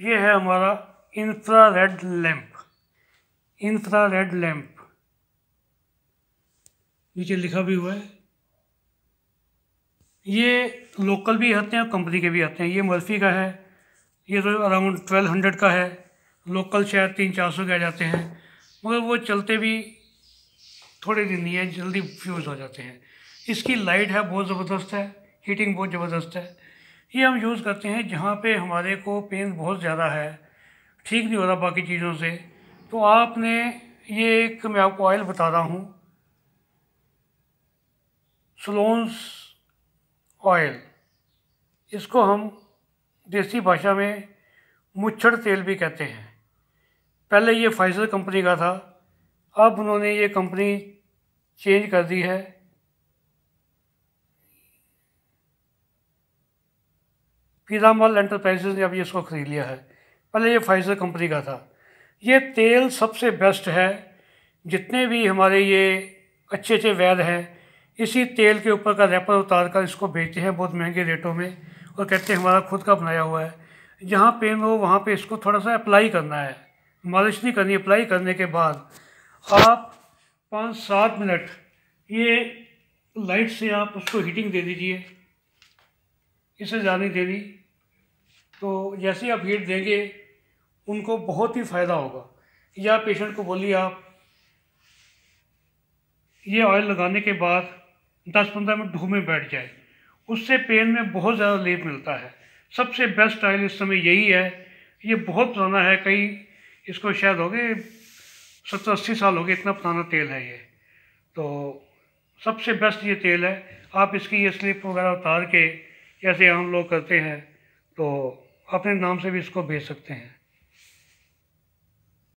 ये है हमारा infrared lamp infrared lamp नीचे लिखा भी हुआ है ये लोकल भी आते हैं कंपनी के भी आते हैं ये मर्फी का है ये तो अराउंड ट्वेल्व हंड्रेड का है लोकल शायद तीन चार सौ के आ जाते हैं मगर वो चलते भी थोड़े दिन ही है जल्दी फ्यूज़ हो जाते हैं इसकी लाइट है बहुत ज़बरदस्त है हीटिंग बहुत ज़बरदस्त है ये हम यूज़ करते हैं जहाँ पे हमारे को पेन बहुत ज़्यादा है ठीक नहीं हो रहा बाकी चीज़ों से तो आपने ये एक मैं आपको ऑयल बता रहा हूँ सलोन्स ऑयल इसको हम देसी भाषा में मुच्छड़ तेल भी कहते हैं पहले ये फाइजर कंपनी का था अब उन्होंने ये कंपनी चेंज कर दी है पीरामल एंटरप्राइजेज ने अभी इसको ख़रीद लिया है पहले ये फाइजर कंपनी का था ये तेल सबसे बेस्ट है जितने भी हमारे ये अच्छे अच्छे वैद हैं इसी तेल के ऊपर का रैपर उतार कर इसको बेचते हैं बहुत महंगे रेटों में और कहते हैं हमारा खुद का बनाया हुआ है जहाँ पेन हो वहाँ पे इसको थोड़ा सा अप्लाई करना है मालिश नहीं करनी अप्लाई करने के बाद आप पाँच सात मिनट ये लाइट से आप उसको हीटिंग दे दीजिए इसे जानी देनी तो जैसे ही आप हीट देंगे उनको बहुत ही फ़ायदा होगा या पेशेंट को बोलिए आप ये ऑयल लगाने के बाद 10-15 मिनट धूप में बैठ जाए उससे पेन में बहुत ज़्यादा रिलीफ मिलता है सबसे बेस्ट ऑयल इस समय यही है ये बहुत पुराना है कई इसको शायद हो गए सत्तर अस्सी साल हो गए इतना पुराना तेल है ये तो सबसे बेस्ट ये तेल है आप इसकी ये स्लिप वगैरह उतार के जैसे हम लोग करते हैं तो अपने नाम से भी इसको भेज सकते हैं